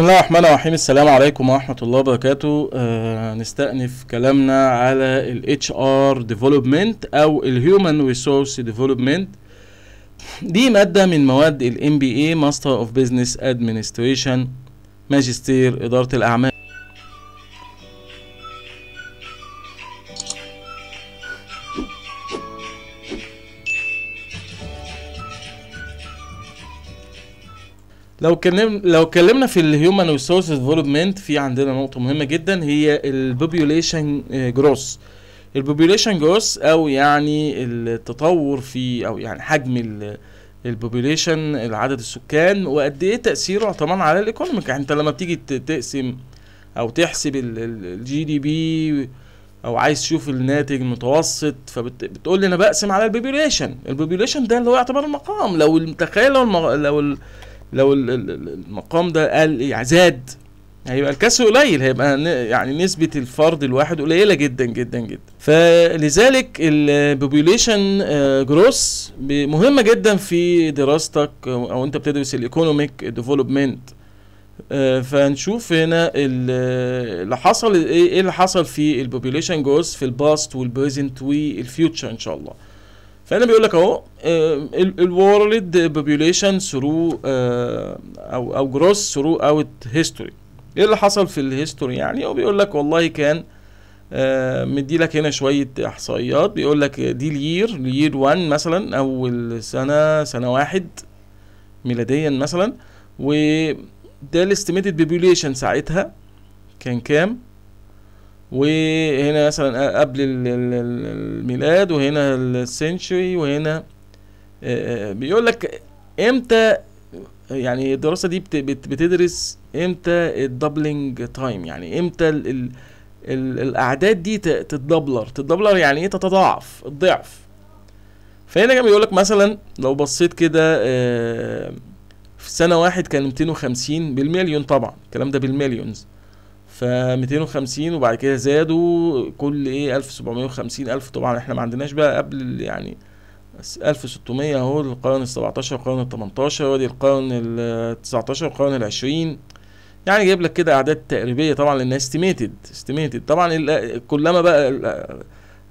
بسم الله الرحمن الرحيم السلام عليكم ورحمة الله وبركاته آه نستأنف كلامنا على ال HR Development أو ال Human Resource Development دي مادة من مواد ال MBA Master of Business Administration ماجستير إدارة الأعمال لو كلم لو اتكلمنا في الهيومن ريسورس ديفلوبمنت في عندنا نقطه مهمه جدا هي البوبيوليشن جروس البوبيوليشن جروس او يعني التطور في او يعني حجم البوبيوليشن العدد السكان وقد ايه تاثيره طبعا على الايكونوميك يعني انت لما بتيجي تقسم او تحسب الجي دي بي او عايز تشوف الناتج المتوسط فبتقول لي انا بقسم على البوبيوليشن البوبيوليشن ده اللي هو يعتبر المقام لو تخيل لو لو لو المقام ده قال يعني زاد هيبقى الكسر قليل هيبقى يعني نسبة الفرد الواحد قليلة جدا جدا جدا فلذلك البوبوليشن جروس آه، مهمة جدا في دراستك او انت بتدرس الايكونوميك آه، ديفلوبمنت فنشوف هنا اللي حصل ايه اللي حصل في البوبوليشن جروس في الباست والبريزنت والفيوتشر ان شاء الله فهنا بيقول لك اهو الورلد بوبيوليشن ثرو او او جروس ثرو اوت هيستوري ايه اللي حصل في الهيستوري يعني هو بيقول لك والله كان آه، مدي لك هنا شويه احصائيات بيقول لك دي الير الير 1 مثلا اول سنه سنه واحد ميلاديا مثلا وده الاستيميتد بوبيوليشن ساعتها كان كام وهنا مثلا قبل الميلاد وهنا السنشوري وهنا آه، آه، بيقول لك امتى يعني الدراسه دي بتدرس امتى الدبلنج تايم يعني امتى الـ الـ الـ الاعداد دي تتدبلر تتدبلر يعني ايه تتضاعف الضعف فهنا كان بيقول لك مثلا لو بصيت كده آه، في سنه واحد كان 250 بالمليون طبعا الكلام ده بالمليونز ف 250 وبعد كده زادوا كل ايه 1750 1000 طبعا احنا ما عندناش بقى قبل يعني 1600 اهو القرن ال 17 والقرن ال 18 وادي القرن ال 19 والقرن ال 20 يعني جايب لك كده اعداد تقريبيه طبعا لانها استيميتد استيميتد طبعا كلما بقى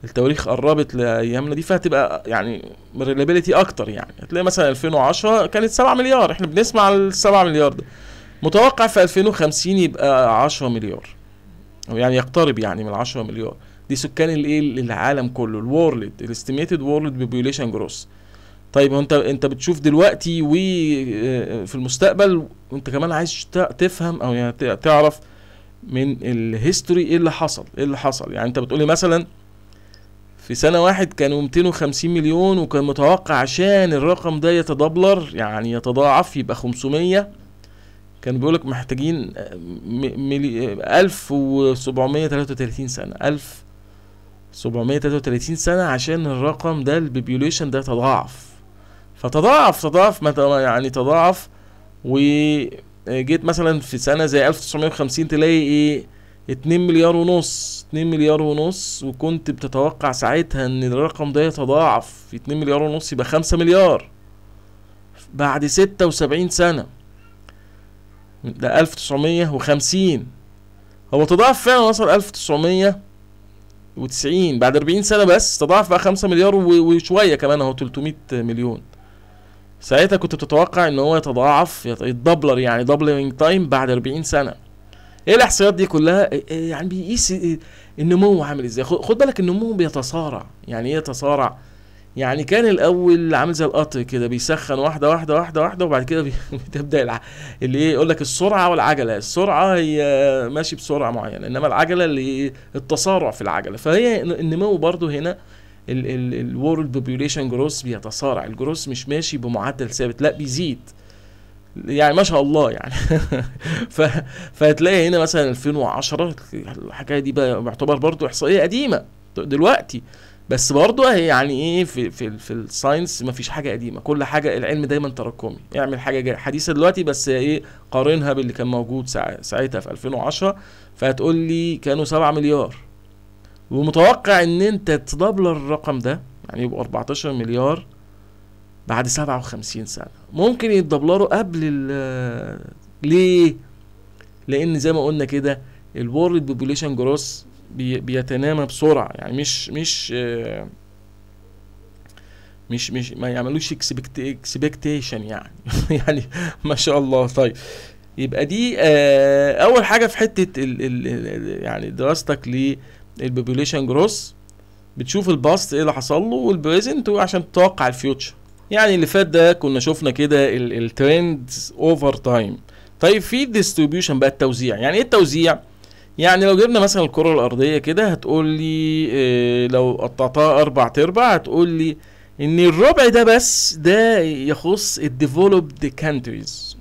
التواريخ قربت لايامنا دي فهتبقى يعني ريلابيلتي اكتر يعني هتلاقي مثلا 2010 كانت 7 مليار احنا بنسمع ال 7 مليار ده متوقع في 2050 يبقى 10 مليار او يعني يقترب يعني من 10 مليار دي سكان الايه العالم كله الورلد الاستيميتد وورلد بوبيوليشن جروس طيب انت انت بتشوف دلوقتي وفي آه، المستقبل وانت كمان عايز تفهم او يعني تعرف من الهيستوري ايه اللي حصل ايه اللي حصل يعني انت بتقولي مثلا في سنة واحد كانوا 250 مليون وكان متوقع عشان الرقم ده يتدبلر يعني يتضاعف يبقى 500 كان بيقولك محتاجين 1733 آه، آه، سنة 1733 سنة عشان الرقم ده البيبيوليشن ده تضاعف فتضاعف تضاعف يعني تضاعف وجيت مثلا في سنة زي 1950 تلاقي ايه 2 مليار ونص 2 مليار ونص وكنت بتتوقع ساعتها ان الرقم ده يتضاعف في 2 مليار ونص يبقى 5 مليار بعد 76 سنة ده 1950 هو تضاعف فعلا وصل 1990 بعد 40 سنة بس تضاعف بقى 5 مليار وشوية كمان اهو 300 مليون ساعتها كنت بتتوقع ان هو يتضاعف يتدبلر يعني دبلينج تايم بعد 40 سنة ايه الاحصائيات دي كلها إيه- إيه يعني بيقيس إيه- النمو عامل ازاي خد بالك النمو بيتصارع يعني ايه يتصارع يعني كان الاول عامل زي القطر كده بيسخن واحده واحده واحده واحده وبعد كده بتبدا اللي ايه يقول لك السرعه والعجله السرعه هي ماشي بسرعه معينه انما العجله اللي التسارع في العجله فهي النمو برضو هنا الورلد بوبيوليشن جروس بيتسارع الجروس مش ماشي بمعدل ثابت لا بيزيد يعني ما شاء الله يعني ف... فهتلاقي هنا مثلا 2010 الحكايه دي بقى معتبر برضو احصائيه قديمه دلوقتي بس برضه اهي يعني ايه في في في الساينس مفيش حاجه قديمه كل حاجه العلم دايما تراكمي اعمل حاجه حديثه دلوقتي بس ايه قارنها باللي كان موجود ساعتها في 2010 فهتقول لي كانوا 7 مليار ومتوقع ان انت تضبل الرقم ده يعني يبقوا 14 مليار بعد 57 سنه ممكن يتدبلروا قبل ليه لان زي ما قلنا كده الورلد بوبوليشن جروس بيتنامى بسرعه يعني مش مش مش مش ما يعملوش اكسبكتيشن يعني يعني ما شاء الله طيب يبقى دي آه، اول حاجه في حته الـ الـ يعني دراستك للبوبوليشن جروس بتشوف الباست ايه اللي حصل له والبريزنت عشان تتوقع الفيوتشر يعني اللي فات ده كنا شفنا كده الترند اوفر تايم طيب في ديستريبيوشن بقى التوزيع يعني ايه التوزيع يعني لو جبنا مثلا الكرة الأرضية كده هتقول لي إيه لو قطعتها أربع تربع هتقول لي إن الربع ده بس ده يخص الديفلوبد كانتريز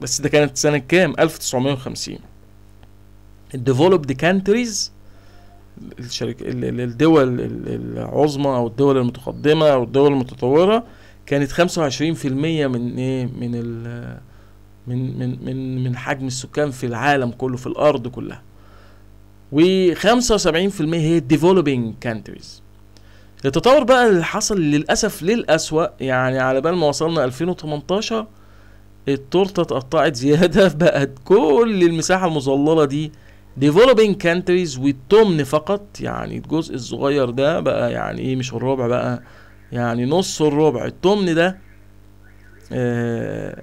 بس ده كانت سنة كام؟ 1950 الديفلوبد كانتريز الشركة الدول العظمى أو الدول المتقدمة أو الدول المتطورة كانت 25% من إيه؟ من ال من من من من حجم السكان في العالم كله في الارض كلها و75% هي ديفلوبينج كانتريز التطور بقى اللي حصل للاسف للاسوأ يعني على بال ما وصلنا 2018 التورته اتقطعت زياده بقت كل المساحه المظلله دي ديفلوبينج كانتريز والتمن فقط يعني الجزء الصغير ده بقى يعني ايه مش الربع بقى يعني نص الربع التمن ده آه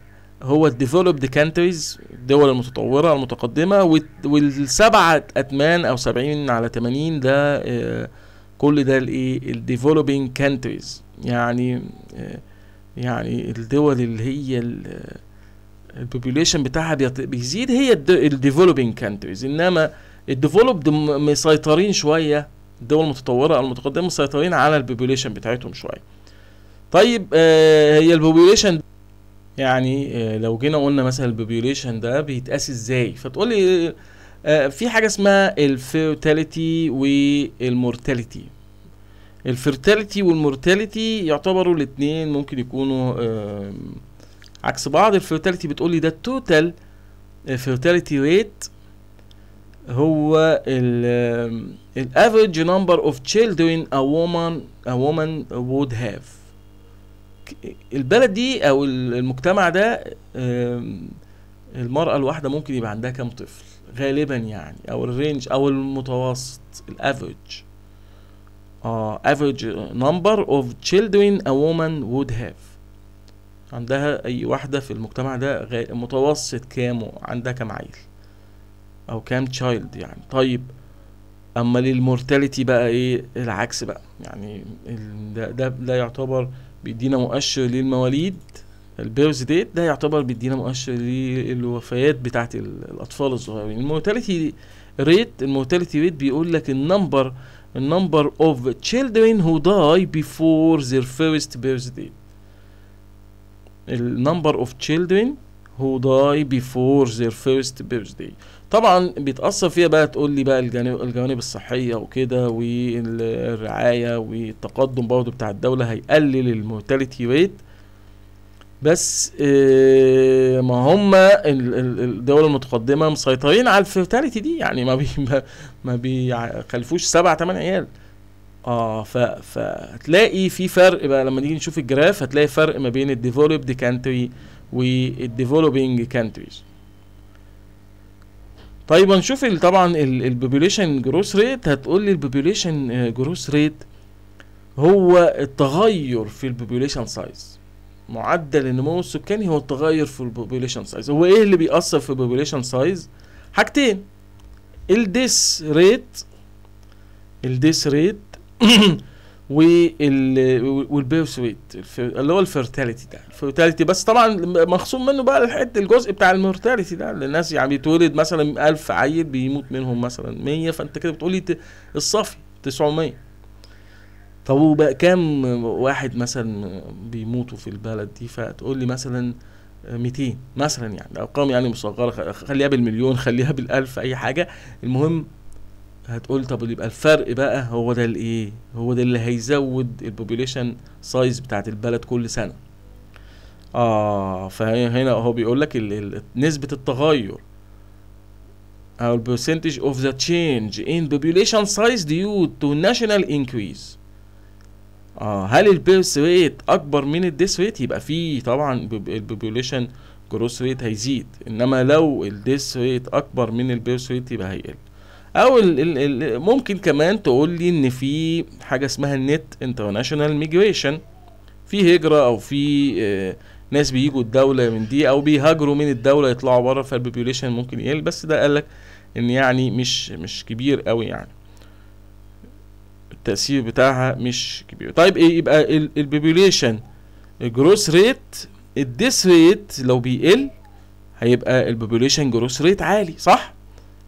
هو الديفلوبد كانتريز الدول المتطوره المتقدمه والسبعه اتمان او 70 على 80 ده آه، كل ده الايه الديفلوبينج كانتريز يعني آه، يعني الدول اللي هي البوبوليشن آه، بتاعها بيزيد هي الديفلوبينج كانتريز انما الديفلوبد مسيطرين شويه الدول المتطوره المتقدمه مسيطرين على البوبوليشن بتاعتهم شويه طيب هي البوبوليشن يعني آه، لو جينا قلنا مثلا البوبيوليشن ده بيتقاس ازاي فتقول لي آه، في حاجه اسمها الفيرتاليتي والمورتاليتي الفيرتاليتي والمورتاليتي يعتبروا الاثنين ممكن يكونوا عكس بعض الفيرتاليتي بتقول لي ده التوتال فيرتاليتي ريت هو الافريج نمبر اوف تشيلدرن ا وومن ا وومن وود هاف البلد دي او المجتمع ده المرأة الواحدة ممكن يبقى عندها كام طفل غالبا يعني او الرينج او المتوسط الافريج اه افريج نمبر اوف تشيلدرن ا وومن وود هاف عندها اي واحدة في المجتمع ده متوسط كام عندها كام عيل او كام تشايلد يعني طيب اما للمورتاليتي بقى ايه العكس بقى يعني ده ده, ده يعتبر بيدينا مؤشر للمواليد البيرث ديت ده يعتبر بيدينا مؤشر للوفيات بتاعه الاطفال الصغيرين المورتاليتي ريت المورتاليتي ريت بيقول لك النمبر النمبر اوف تشيلدرن هو داي بيفور ذير فيرست بيرث ديت النمبر اوف تشيلدرن هو داي بيفور ذير فيرست بيرث ديت طبعا بيتاثر فيها بقى تقول لي بقى الجانب الجوانب الصحيه وكده والرعايه والتقدم برضه بتاع الدوله هيقلل المورتاليتي ريت بس آه، ما هم الدول المتقدمه مسيطرين على الفيرتاليتي دي يعني ما بي ما بيخلفوش سبع تمن عيال اه ف فهتلاقي في فرق بقى لما نيجي نشوف الجراف هتلاقي فرق ما بين الديفلوبد كانتري والديفلوبينج كانتريز طيب هنشوف طبعا البوبوليشن جروث ريت هتقول لي البوبوليشن جروث ريت هو التغير في البوبوليشن سايز معدل النمو السكاني هو التغير في البوبوليشن سايز هو ايه اللي بيأثر في البوبوليشن سايز حاجتين الديس ريت الديس ريت والبيو سويت اللي هو الفيرتاليتي ده الفيرتاليتي بس طبعا مخصوم منه بقى الحته الجزء بتاع المورتاليتي ده الناس يعني بيتولد مثلا 1000 عيل بيموت منهم مثلا 100 فانت كده بتقولي الصافي 900 طب وبقى كام واحد مثلا بيموتوا في البلد دي فتقول لي مثلا 200 مثلا يعني ارقام يعني مصغره خليها بالمليون خليها بالالف اي حاجه المهم هتقول طب يبقى الفرق بقى هو ده الايه هو ده اللي هيزود البوبوليشن سايز بتاعت البلد كل سنه اه فهنا هو بيقول لك نسبه التغير او البرسنتج اوف ذا تشينج ان بوبوليشن سايز ديو تو ناشونال انكريز اه هل البيرث ريت اكبر من الديث ريت يبقى في طبعا البوبوليشن جروث ريت هيزيد انما لو الديث ريت اكبر من البيرث ريت يبقى هيقل او ال ال ال ممكن كمان تقول لي ان في حاجه اسمها النت انترناشونال ميجريشن في هجره او في آه، ناس بيجوا الدوله من دي او بيهاجروا من الدوله يطلعوا بره فالبوبيوليشن ممكن يقل بس ده قالك ان يعني مش مش كبير قوي يعني التاثير بتاعها مش كبير طيب ايه يبقى البوبيوليشن جروس ريت الديس ريت لو بيقل هيبقى البوبيوليشن جروس ريت عالي صح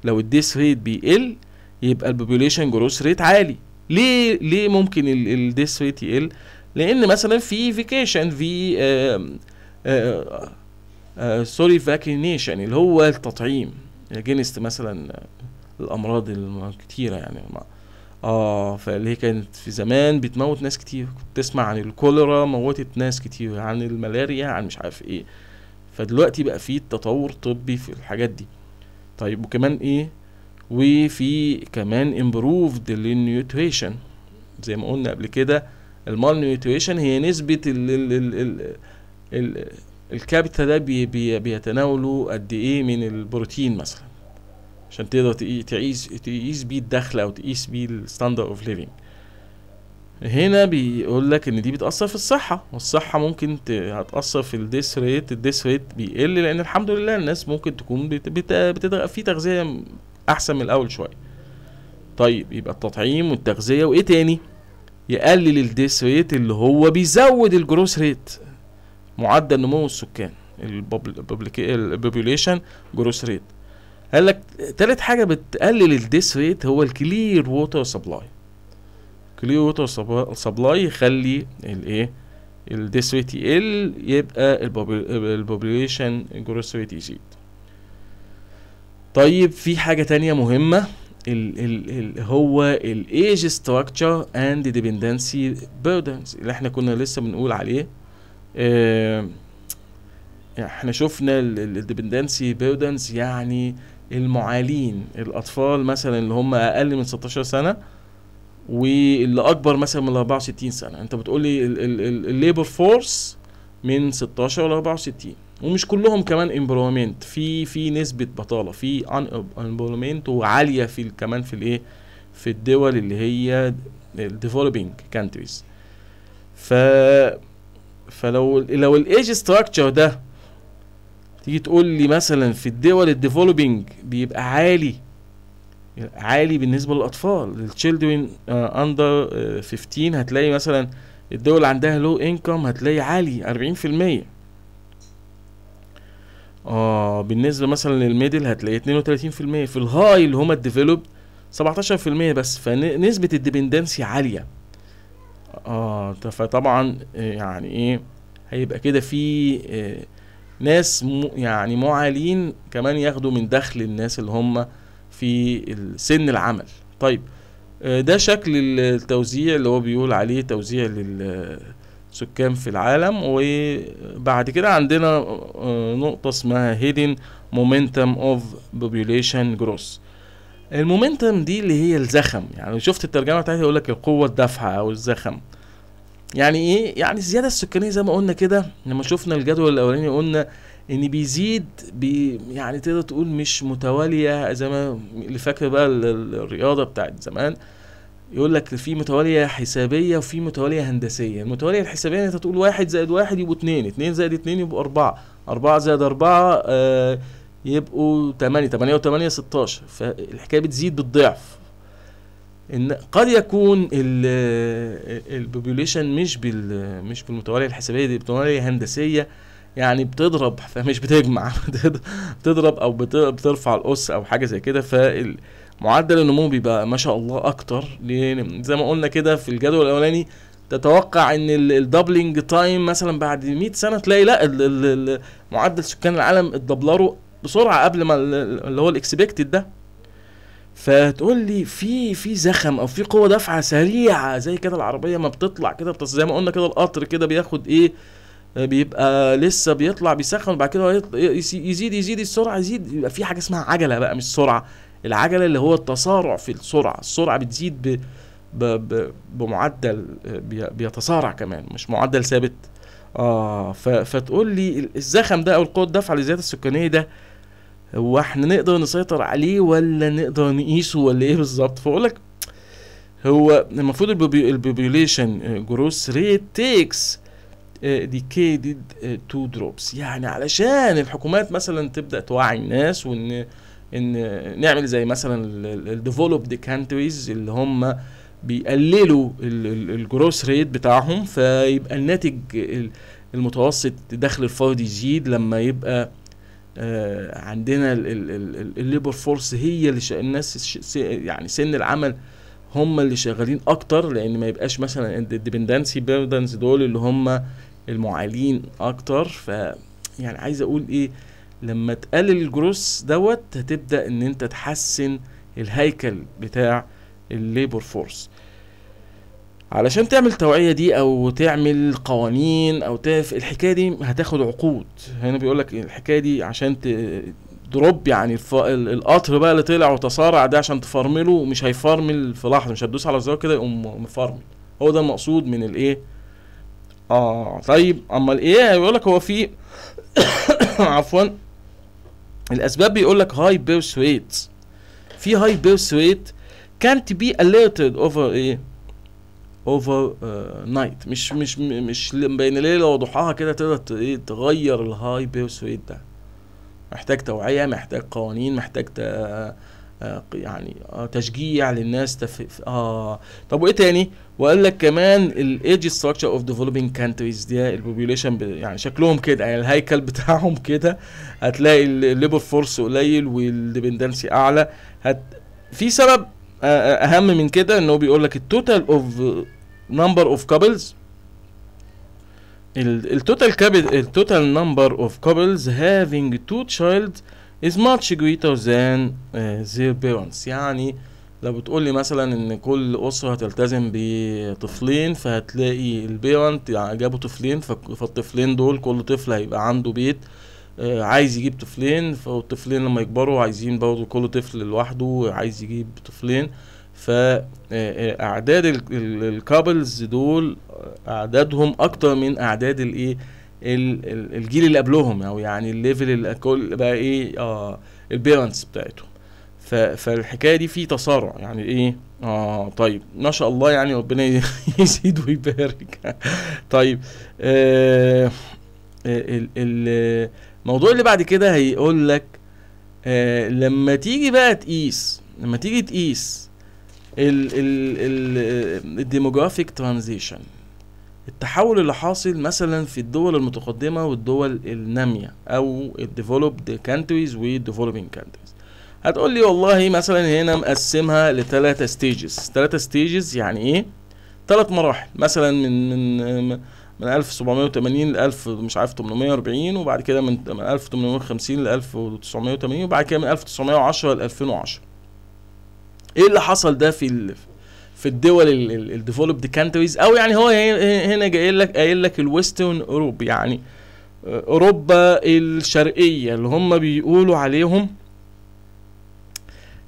لو الديس ريت بيقل يبقى البوبوليشن جروث ريت عالي ليه ليه ممكن الديس ريت يقل لان مثلا في فيكيشن في سوري فاكينيشن اللي هو التطعيم جنست مثلا الامراض الكتيره يعني اه فاللي هي كانت في زمان بتموت ناس كتير كنت تسمع عن الكوليرا موتت ناس كتير عن الملاريا عن مش عارف ايه فدلوقتي بقى في تطور طبي في الحاجات دي طيب وكمان ايه وفي كمان improved للنيوتريشن زي ما قلنا قبل كده المال نيوتريشن هي نسبة ال ال ال ال الكابتا ده بي بي بيتناولوا قد ايه من البروتين مثلا عشان تقدر تقيس تقيس بيه الدخل او تقيس بيه الستاندر اوف ليفنج هنا بيقول لك ان دي بتاثر في الصحه والصحه ممكن ت... هتاثر في الديس ريت الديس ريت بيقل لان الحمد لله الناس ممكن تكون بت... بت... بت... في تغذيه احسن من الاول شويه طيب يبقى التطعيم والتغذيه وايه تاني يقلل الديس ريت اللي هو بيزود الجروس ريت معدل نمو السكان البوبوليشن جروس ريت قال لك تالت حاجه بتقلل الديس ريت هو الكلير ووتر سبلاي كلير ووتر سبلاي يخلي الايه الديث ريت يقل يبقى البوبوليشن جروث ريت يزيد طيب في حاجة تانية مهمة الـ الـ الـ هو الايج ستراكشر اند ديبندنسي بيردنز اللي احنا كنا لسه بنقول عليه اه احنا شفنا الديبندنسي بيردنز يعني المعالين الاطفال مثلا اللي هم اقل من 16 سنه واللي اكبر مثلا من 64 سنه انت بتقول لي الليبر فورس من 16 ل 64 ومش كلهم كمان امبلومنت في في نسبه بطاله في امبلومنت وعاليه في كمان في الايه في الدول اللي هي الديفلوبينج كانتريز ف فلو لو الايج ستراكشر ده تيجي تقول لي مثلا في الدول الديفلوبينج بيبقى عالي عالي بالنسبه للاطفال للتشيلدرن اندر 15 هتلاقي مثلا الدول عندها لو انكم هتلاقي عالي 40% اه بالنسبه مثلا للميدل هتلاقي 32% في الهاي اللي هما الديفلوب 17% بس فنسبه الديبندنسي عاليه اه فطبعا آه، يعني ايه هيبقى كده في آه، ناس يعني معالين كمان ياخدوا من دخل الناس اللي هم في سن العمل طيب آه، ده شكل التوزيع اللي هو بيقول عليه توزيع للسكان في العالم وبعد كده عندنا آه، نقطة اسمها hidden momentum of population growth المومنتم دي اللي هي الزخم يعني شفت الترجمة بتاعتها يقول لك القوة الدافعة أو الزخم يعني ايه يعني الزيادة السكانية زي ما قلنا كده لما شفنا الجدول الأولاني قلنا ان بيزيد بي يعني تقدر تقول مش متواليه زي ما اللي فاكر بقى الرياضه بتاعه زمان يقول لك في متواليه حسابيه وفي متواليه هندسيه المتواليه الحسابيه انت تقول واحد زائد واحد يبقوا اتنين اتنين زائد اتنين يبقوا اربعه اربعه زائد اربعه آه يبقوا تمانية تمانية وتمانية ستاشر فالحكاية بتزيد بالضعف ان قد يكون البوبوليشن مش بال مش بالمتواليه الحسابيه دي بالمتواليه الهندسيه يعني بتضرب فمش بتجمع بتضرب او بترفع الاس او حاجه زي كده فمعدل النمو بيبقى ما شاء الله اكتر زي ما قلنا كده في الجدول الاولاني تتوقع ان الدبلنج تايم مثلا بعد 100 سنه تلاقي لا معدل سكان العالم اتدبلروا بسرعه قبل ما اللي هو الاكسبكتد ده فتقول لي في في زخم او في قوه دفعه سريعه زي كده العربيه ما بتطلع كده زي ما قلنا كده القطر كده بياخد ايه بيبقى لسه بيطلع بيسخن وبعد كده يزيد يزيد السرعه يزيد يبقى في حاجه اسمها عجله بقى مش سرعه العجله اللي هو التسارع في السرعه السرعه بتزيد ب... ب... ب... بمعدل بيتسارع كمان مش معدل ثابت اه ف... فتقول لي الزخم ده او القوه الدفع للزياده السكانيه ده هو احنا نقدر نسيطر عليه ولا نقدر نقيسه ولا ايه بالظبط فاقول لك هو المفروض البوبيوليشن جروس ريت تيكس ديكيدد تو دروبس يعني علشان الحكومات مثلا تبدا توعي الناس وان ان نعمل زي مثلا الديفلوبد كانتريز اللي هم بيقللوا الجروس ريت بتاعهم فيبقى الناتج المتوسط دخل الفردي يزيد لما يبقى آه عندنا الليبر فورس هي اللي الناس يعني سن العمل هم اللي شغالين اكتر لان ما يبقاش مثلا الديبندنسي بيردنز دول اللي هم المعالين اكتر ف يعني عايز اقول ايه لما تقلل الجروس دوت هتبدا ان انت تحسن الهيكل بتاع الليبر فورس علشان تعمل توعية دي او تعمل قوانين او تعرف الحكاية دي هتاخد عقود هنا بيقولك الحكاية دي عشان تدروب يعني الف... القطر بقى اللي طلع وتصارع ده عشان تفرمله مش هيفرمل في لحظة مش هتدوس على الزرار كده يقوم مفرمل هو ده المقصود من الايه اه طيب امال ايه بيقول لك هو في عفوا الاسباب بيقول لك هاي بيرث ريت في هاي بيرث ريت كانت بي alerted اوفر ايه اوفر نايت مش مش مش بين ليله وضحاها كده تقدر ايه تغير الهاي بيرث ريت ده محتاج توعيه محتاج قوانين محتاج آه، يعني آه، تشجيع للناس تف... اه طب وايه تاني وقال لك كمان الايدج ستراكشر اوف ديفلوبينج كانتريز دي البوبيوليشن يعني شكلهم كده يعني الهيكل بتاعهم كده هتلاقي الليبر فورس قليل والديبندنسي اعلى هت... في سبب آه، اهم من كده ان هو بيقول لك التوتال اوف نمبر اوف كابلز التوتال كابل التوتال نمبر اوف كابلز هافينج تو تشايلد much greater than uh, their parents يعني لو بتقول لي مثلا ان كل اسره هتلتزم بطفلين فهتلاقي البيرنت يعني جابوا طفلين فالطفلين دول كل طفل هيبقى عنده بيت آه، عايز يجيب طفلين فالطفلين لما يكبروا عايزين برضه كل طفل لوحده عايز يجيب طفلين فاعداد آه، آه، الكابلز دول اعدادهم اكتر من اعداد الايه الجيل اللي قبلهم او يعني الليفل اللي بقى ايه آه البيرنتس بتاعتهم فالحكايه دي في تسارع يعني ايه اه طيب ما شاء الله يعني ربنا يزيد ويبارك طيب آه الموضوع اللي بعد كده هيقول لك آه لما تيجي بقى تقيس لما تيجي تقيس الديموغرافيك ترانزيشن التحول اللي حاصل مثلا في الدول المتقدمة والدول النامية أو الديفلوبد كانتريز والديفلوبينج كانتريز هتقول لي والله مثلا هنا مقسمها لتلاتة ستيجز تلاتة ستيجز يعني ايه تلات مراحل مثلا من من من 1780 ل 1000 مش عارف 840 وبعد كده من 1850 ل 1980 وبعد كده من 1910 ل 2010 ايه اللي حصل ده في في الدول الديفلوبد كانتريز او يعني هو هنا جاي لك قايل لك الويسترن اوروب يعني آه، اوروبا الشرقيه اللي هم بيقولوا عليهم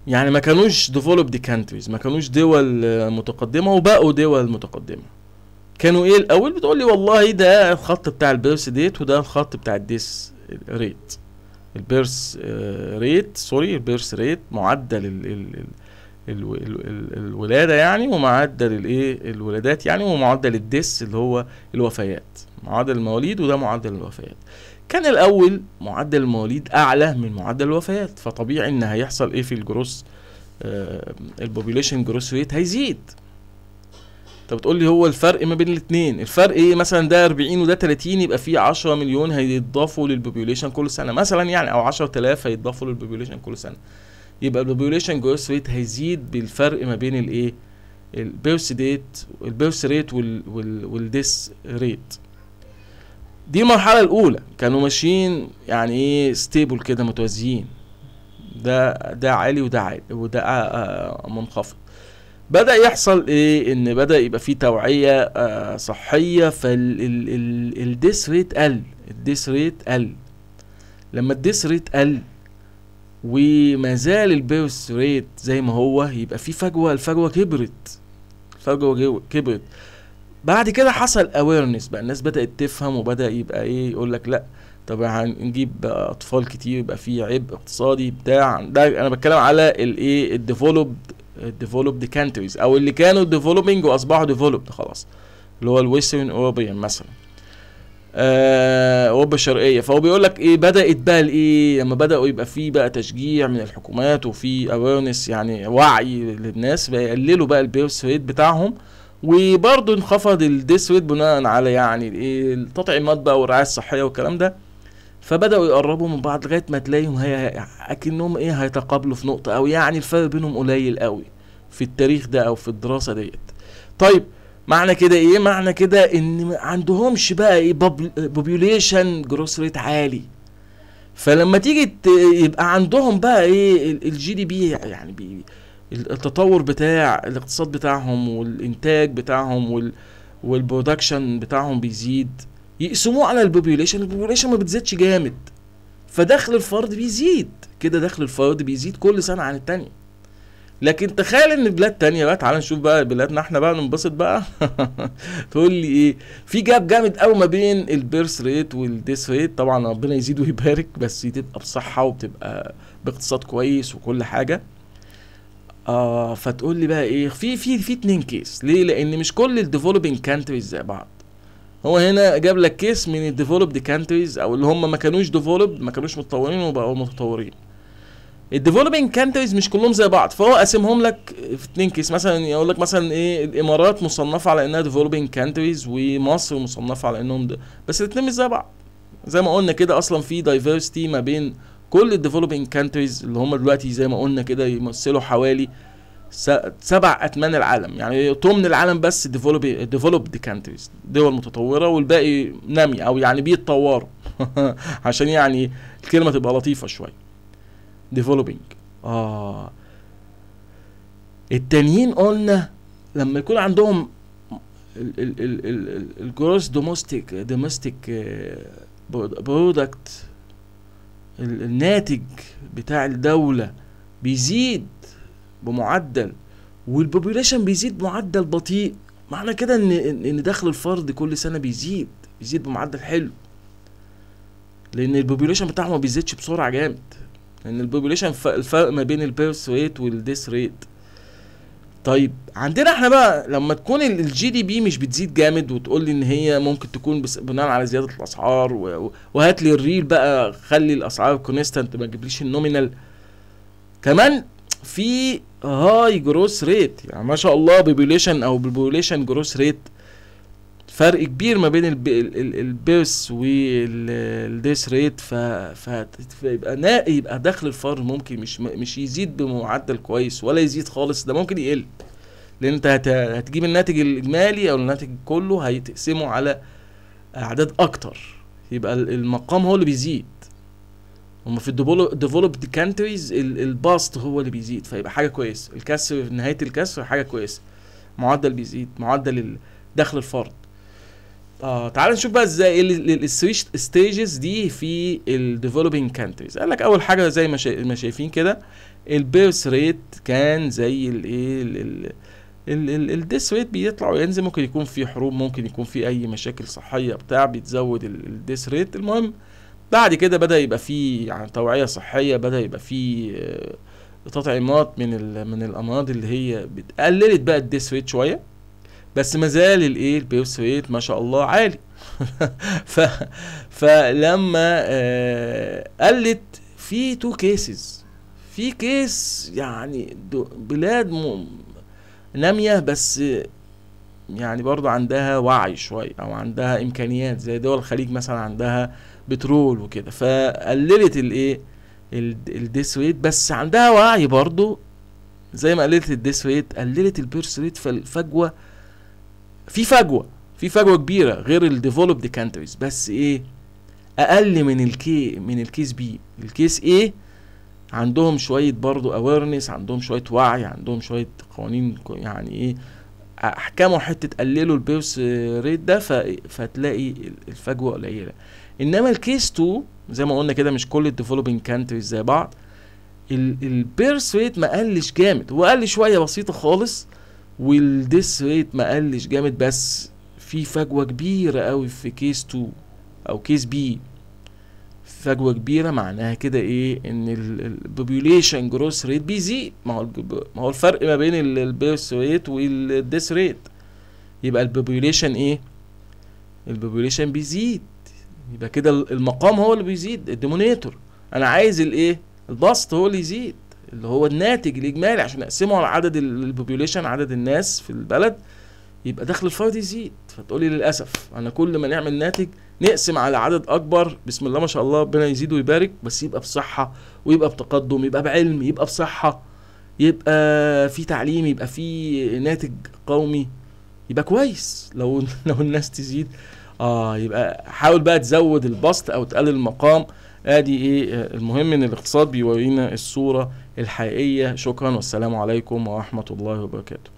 يعني ما كانوش ديفلوبد كانتريز ما كانوش دول متقدمه وبقوا دول متقدمه كانوا ايه الاول بتقول لي والله ده الخط بتاع البيرث ديت وده الخط بتاع الديس ريت البيرث ريت سوري البيرث ريت معدل ال ال ال الو الو الولاده يعني ومعدل الايه الولادات يعني ومعدل الدس اللي هو الوفيات معدل المواليد وده معدل الوفيات كان الاول معدل المواليد اعلى من معدل الوفيات فطبيعي ان هيحصل ايه في الجروس آه البوبوليشن جروس ريت هيزيد طب بتقول لي هو الفرق ما بين الاثنين الفرق ايه مثلا ده 40 وده 30 يبقى في 10 مليون هيتضافوا للبوبوليشن كل سنه مثلا يعني او 10000 هيتضافوا للبوبوليشن كل سنه يبقى البوبوليشن جروث ريت هيزيد بالفرق ما بين الايه البيرث ديت البيرث ريت وال والديس ريت دي المرحله الاولى كانوا ماشيين يعني ايه ستيبل كده متوازيين ده ده عالي وده عالي وده منخفض بدا يحصل ايه ان بدا يبقى في توعيه آه صحيه فالديس ريت قل الديس ريت قل لما الديس ريت قل وما زال البيرث ريت زي ما هو يبقى في فجوه الفجوه كبرت الفجوه كبرت بعد كده حصل اويرنس بقى الناس بدات تفهم وبدا يبقى ايه يقول لك لا طب هنجيب اطفال كتير يبقى في عبء اقتصادي بتاع ده انا بتكلم على الايه الديفلوبد الديفلوبد كانتريز او اللي كانوا ديفلوبينج واصبحوا ديفلوبد خلاص اللي هو الويسترن اوروبيان مثلا آه، اوروبا الشرقيه فهو بيقول لك ايه بدات بقى الايه لما بداوا يبقى في بقى تشجيع من الحكومات وفي اويرنس يعني وعي للناس بيقللوا بقى البيرس ريت بتاعهم وبرضه انخفض الديث ريت بناء على يعني الايه التطعيمات بقى والرعايه الصحيه والكلام ده فبداوا يقربوا من بعض لغايه ما تلاقيهم هي اكنهم ايه هيتقابلوا في نقطه او يعني الفرق بينهم قليل قوي في التاريخ ده او في الدراسه ديت طيب معنى كده ايه معنى كده ان ما عندهمش بقى ايه بوبيوليشن جروث ريت عالي فلما تيجي يبقى عندهم بقى ايه الجي دي بي يعني بي التطور بتاع الاقتصاد بتاعهم والانتاج بتاعهم وال والبرودكشن بتاعهم بيزيد يقسموه على البوبيوليشن البوبيوليشن ما بتزيدش جامد فدخل الفرد بيزيد كده دخل الفرد بيزيد كل سنه عن الثانيه لكن تخيل ان بلاد تانية بقى تعال نشوف بقى بلادنا احنا بقى ننبسط بقى تقول لي ايه في جاب جامد قوي ما بين البيرث ريت والديث ريت طبعا ربنا يزيد ويبارك بس تبقى بصحه وبتبقى باقتصاد كويس وكل حاجه اه فتقول لي بقى ايه في في في اتنين كيس ليه لان مش كل الديفلوبينج كانتريز زي بعض هو هنا جاب لك كيس من الديفلوبد كانتريز او اللي هم ما كانوش ديفلوبد ما كانوش متطورين وبقوا متطورين الديفلوبينج كانتريز مش كلهم زي بعض فهو قاسمهم لك في اتنين كيس مثلا يقول لك مثلا ايه الامارات مصنفه على انها ديفلوبينج كانتريز ومصر مصنفه على انهم ده بس الاتنين مش زي بعض زي ما قلنا كده اصلا في دايفرستي ما بين كل الديفلوبينج كانتريز اللي هم دلوقتي زي ما قلنا كده يمثلوا حوالي سبع اتمان العالم يعني ثمن العالم بس ديفلوبد كانتريز دول متطوره والباقي نامي او يعني بيتطوروا عشان يعني الكلمه تبقى لطيفه شويه ديفلوبينج اه التانيين قلنا لما يكون عندهم الجروس دوميستيك دوميستيك برودكت الناتج بتاع الدولة بيزيد بمعدل والبوبوليشن بيزيد بمعدل بطيء معنى كده ان ان دخل الفرد كل سنه بيزيد بيزيد بمعدل حلو لان البوبوليشن بتاعهم ما بيزيدش بسرعه جامد لان البوبوليشن الفرق ما بين البيرث ريت والديث ريت طيب عندنا احنا بقى لما تكون الجي دي بي مش بتزيد جامد وتقول لي ان هي ممكن تكون بناء على زياده الاسعار وهات لي الريل بقى خلي الاسعار كونستنت ما تجيبليش النومينال كمان في هاي جروس ريت يعني ما شاء الله بوبوليشن او بوبوليشن جروس ريت فرق كبير ما بين البيرس والديس ريت فيبقى نا يبقى دخل الفار ممكن مش مش يزيد بمعدل كويس ولا يزيد خالص ده ممكن يقل لان انت هتجيب الناتج الاجمالي او الناتج كله هيتقسمه على اعداد اكتر يبقى المقام هو اللي بيزيد هما في الديفلوبد كانتريز الباست هو اللي بيزيد فيبقى حاجه كويسه الكسر في نهايه الكسر حاجه كويسه معدل بيزيد معدل دخل الفرد اه تعال نشوف بقى ازاي إيه السويتش ستيجز دي في الديفلوبينج كانتريز قال لك اول حاجه زي ما, شا... ما شايفين كده البيرث ريت كان زي الايه الديس ريت بيطلع وينزل يعني ممكن يكون في حروب ممكن يكون في اي مشاكل صحيه بتاع بيتزود الديس ريت المهم بعد كده بدا يبقى في يعني توعيه صحيه بدا يبقى في آه، تطعيمات من من الامراض اللي هي قللت بقى الديس ريت شويه بس ما زال الايه البيوس ريت ما شاء الله عالي ف فلما آه، قلت في تو كيسز في كيس يعني بلاد م... ناميه بس يعني برضه عندها وعي شويه او عندها امكانيات زي دول الخليج مثلا عندها بترول وكده فقللت الايه الديس ريت بس عندها وعي برضه زي ما قللت الديس ريت قللت البيرس ريت فالفجوه في فجوه في فجوه كبيره غير الديفلوبد كانتريز بس ايه اقل من الكي من الكيس بي الكيس ايه عندهم شويه برضو اويرنس عندهم شويه وعي عندهم شويه قوانين يعني ايه احكامه حته قللوا البيرس ريت ده فتلاقي الفجوه قليله انما الكيس 2 زي ما قلنا كده مش كل الديفلوبينج كانتريز زي بعض البيرس ريت ما قلش جامد هو شويه بسيطه خالص والديس ريت ما قلش جامد بس في فجوه كبيره قوي في كيس 2 او كيس بي فجوه كبيره معناها كده ايه ان البوبيوليشن جروس ريت بيزيد ما هو ما هو الفرق ما بين البيرث ريت والديس ريت يبقى البوبيوليشن ايه البوبيوليشن بيزيد يبقى كده المقام هو اللي بيزيد الديمونيتور انا عايز الايه البسط هو اللي يزيد اللي هو الناتج الاجمالي عشان نقسمه على عدد البوبيوليشن عدد الناس في البلد يبقى دخل الفرد يزيد فتقولي للاسف انا كل ما نعمل ناتج نقسم على عدد اكبر بسم الله ما شاء الله ربنا يزيد ويبارك بس يبقى بصحه ويبقى بتقدم يبقى بعلم يبقى بصحه يبقى في تعليم يبقى في ناتج قومي يبقى كويس لو لو الناس تزيد اه يبقى حاول بقى تزود البسط او تقلل المقام ادي آه، ايه آه، المهم ان الاقتصاد بيورينا الصوره الحقيقيه شكرا والسلام عليكم ورحمه الله وبركاته